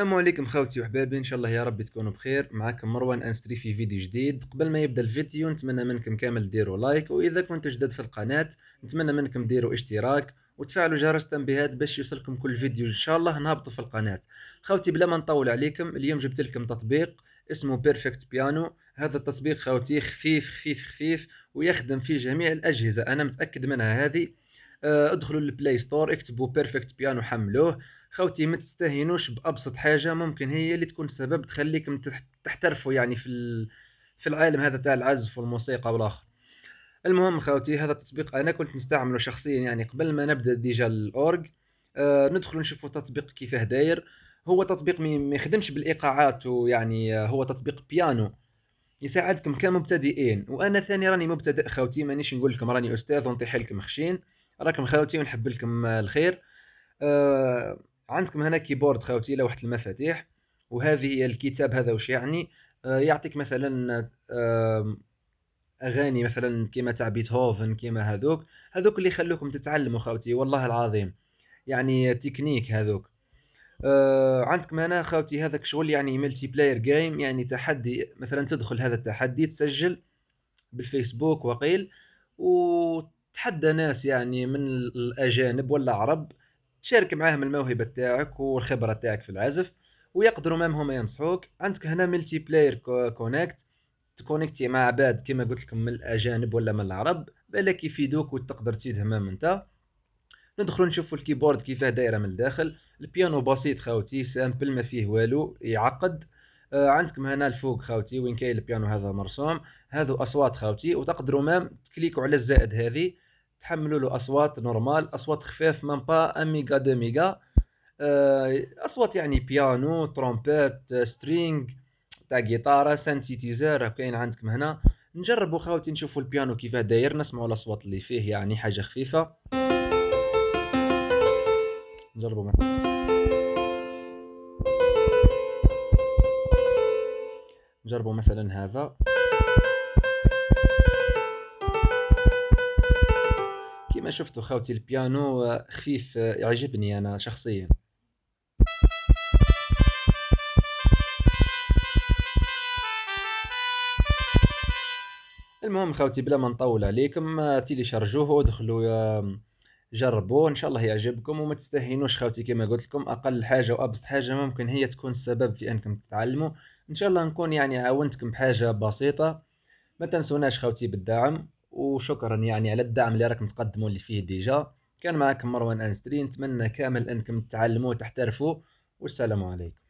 السلام عليكم خوتي وحبابي ان شاء الله يا رب تكونوا بخير معكم مروان انستري في فيديو جديد قبل ما يبدا الفيديو نتمنى منكم كامل ديروا لايك واذا كنتوا جدد في القناه نتمنى منكم ديروا اشتراك وتفعلوا جرس التنبيهات باش يوصلكم كل فيديو ان شاء الله نهبطوا في القناه خوتي بلا ما نطول عليكم اليوم جبت لكم تطبيق اسمه بيرفكت بيانو هذا التطبيق خوتي خفيف خفيف خفيف ويخدم في جميع الاجهزه انا متاكد منها هذه آه، ادخلوا للبلاي ستور اكتبوا بيرفكت بيانو حملوه خوتي ما تستهينوش بابسط حاجه ممكن هي اللي تكون سبب تخليكم تحترفوا يعني في في العالم هذا تاع العزف والموسيقى والاخر المهم خوتي هذا التطبيق انا كنت نستعمله شخصيا يعني قبل ما نبدا ديجا الاورج آه ندخل نشوفوا التطبيق كيفاه داير هو تطبيق ما يخدمش بالايقاعات ويعني آه، هو تطبيق بيانو يساعدكم كمبتدئين وانا ثاني راني مبتدئ خوتي مانيش نقول لكم راني استاذ ونطيح لكم خشين راكم خوتي ونحب لكم الخير آه عندكم هنا كيبورد خاوتي الى واحد المفاتيح وهذه هي الكتاب هذا واش يعني آه، يعطيك مثلا اغاني مثلا كيما تاع بيتهوفن كيما هذوك هذوك اللي يخلوكم تتعلموا خاوتي والله العظيم يعني تكنيك هذوك آه عندكم هنا خاوتي هذاك شغل يعني ملتي بلاير جيم يعني تحدي مثلا تدخل هذا التحدي تسجل بالفيسبوك وقيل وتحدى ناس يعني من الاجانب ولا عرب تشارك معاهم الموهبه تاعك والخبره تاعك في العزف ويقدروا مام هما ينصحوك عندك هنا ملتي بلاير كونكت تكونكتي مع عباد كما قلت لكم من الاجانب ولا من العرب بالك يفيدوك وتقدر تفيدهم انت ندخلوا نشوفوا الكيبورد كيفاه دايره من الداخل البيانو بسيط خاوتي سامبل ما فيه والو يعقد آه عندكم هنا الفوق خاوتي وين كاين البيانو هذا مرسوم هذو اصوات خاوتي وتقدروا مام تكليكوا على الزائد هذه تحملوا له اصوات نورمال اصوات خفيف مام با 1 ميغا ميغا اصوات يعني بيانو ترومبيت سترينغ تاع جيتاره سانتيتيزر كاين عندكم هنا نجربوا خاوتي نشوفوا البيانو كيفاه داير نسمعوا الاصوات اللي فيه يعني حاجه خفيفه نجربوا مثلا نجربوا مثلا هذا انا شفته خاوتي البيانو آه، خفيف آه، يعجبني انا شخصيا المهم خاوتي بلا ما نطول عليكم آه، تيلي شارجوه ودخلوا جربوه ان شاء الله يعجبكم وما تستهينوش خاوتي كما قلت لكم اقل حاجه وابسط حاجه ممكن هي تكون السبب في انكم تتعلموا ان شاء الله نكون يعني عاونتكم بحاجه بسيطه ما تنسوناش خاوتي بالدعم وشكرا يعني على الدعم اللي راكم تقدموا لي فيه ديجا كان معكم مروان انستري نتمنى كامل انكم تتعلموا وتحترفوا والسلام عليكم